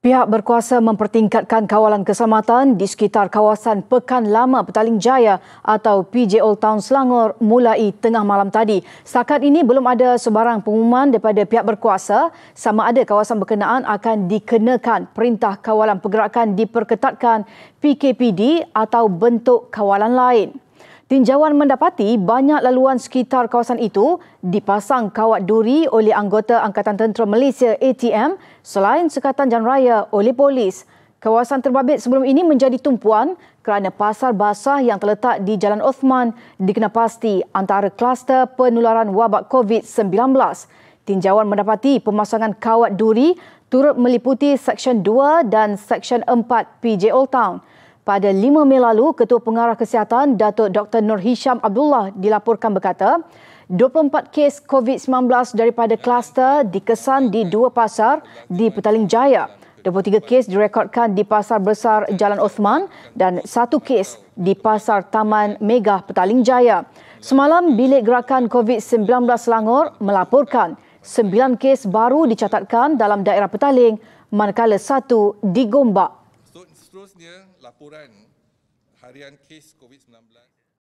Pihak berkuasa mempertingkatkan kawalan keselamatan di sekitar kawasan Pekan Lama Petaling Jaya atau PJ Old Town Selangor mulai tengah malam tadi. Setakat ini belum ada sebarang pengumuman daripada pihak berkuasa sama ada kawasan berkenaan akan dikenakan perintah kawalan pergerakan diperketatkan PKPD atau bentuk kawalan lain. Tinjauan mendapati banyak laluan sekitar kawasan itu dipasang kawat duri oleh anggota Angkatan Tentera Malaysia ATM selain sekatan jalan raya oleh polis. Kawasan terbabit sebelum ini menjadi tumpuan kerana pasar basah yang terletak di Jalan Osman dikenal pasti antara kluster penularan wabak COVID-19. Tinjauan mendapati pemasangan kawat duri turut meliputi Seksyen 2 dan Seksyen 4 PJ Old Town. Pada 5 Mei lalu, Ketua Pengarah Kesihatan Datuk Dr. Nur Hisham Abdullah dilaporkan berkata, 24 kes COVID-19 daripada kluster dikesan di dua pasar di Petaling Jaya. 23 kes direkodkan di Pasar Besar Jalan Osman dan satu kes di Pasar Taman Mega Petaling Jaya. Semalam, Bilik Gerakan COVID-19 Selangor melaporkan 9 kes baru dicatatkan dalam daerah Petaling, manakala satu di Gombak seterusnya laporan harian kes COVID-19.